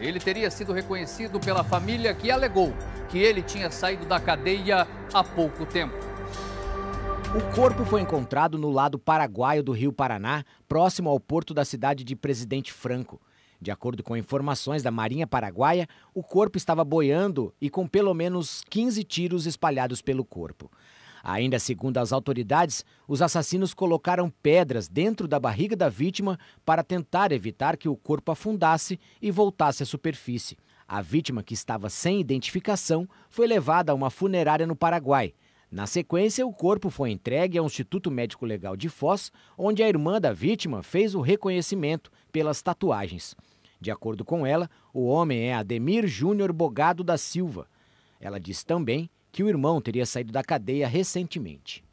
Ele teria sido reconhecido pela família que alegou que ele tinha saído da cadeia há pouco tempo. O corpo foi encontrado no lado paraguaio do Rio Paraná, próximo ao porto da cidade de Presidente Franco. De acordo com informações da Marinha Paraguaia, o corpo estava boiando e com pelo menos 15 tiros espalhados pelo corpo. Ainda segundo as autoridades, os assassinos colocaram pedras dentro da barriga da vítima para tentar evitar que o corpo afundasse e voltasse à superfície. A vítima, que estava sem identificação, foi levada a uma funerária no Paraguai. Na sequência, o corpo foi entregue ao Instituto Médico Legal de Foz, onde a irmã da vítima fez o reconhecimento pelas tatuagens. De acordo com ela, o homem é Ademir Júnior Bogado da Silva. Ela diz também que o irmão teria saído da cadeia recentemente.